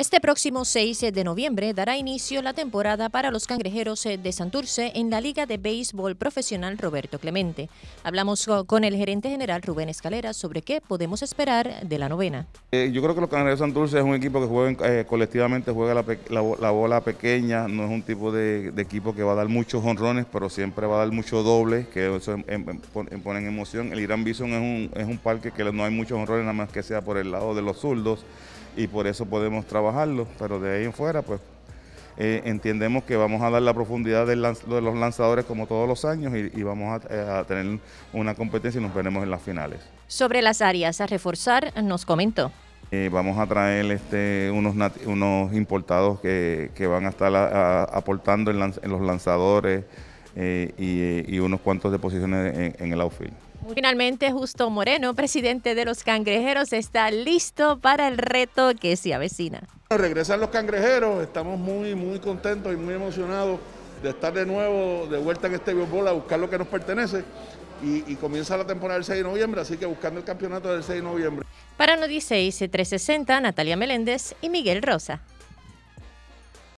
Este próximo 6 de noviembre dará inicio la temporada para los cangrejeros de Santurce en la Liga de Béisbol Profesional Roberto Clemente. Hablamos con el gerente general Rubén Escalera sobre qué podemos esperar de la novena. Eh, yo creo que los cangrejeros de Santurce es un equipo que juega, eh, colectivamente juega la, bola pequeña, no es un tipo de, equipo que va a dar muchos honrones, pero siempre va a dar muchos dobles, que eso emoción. El Irán Bison es un, es un parque que no hay muchos honrones, nada más que sea por el lado de los zurdos y por eso podemos trabajarlo, pero de ahí en fuera, pues eh, entendemos que vamos a dar la profundidad de los lanzadores como todos los años y, vamos eh, a, tener una competencia y nos veremos en las finales. Sobre las áreas a reforzar, nos comentó. Eh, vamos a traer este, unos, unos importados que, van a estar aportando en los lanzadores, eh, eh, y, unos cuantos de posiciones en, el outfield. Finalmente, Justo Moreno, presidente de los Cangrejeros, está listo para el reto que se avecina. regresan los Cangrejeros, estamos muy, muy contentos y muy emocionados de estar de nuevo de vuelta en este béisbol a buscar lo que nos pertenece. Y, y, comienza la temporada del 6 de noviembre, así que buscando el campeonato del 6 de noviembre. Para Noticias 360, Natalia Meléndez y Miguel Rosa.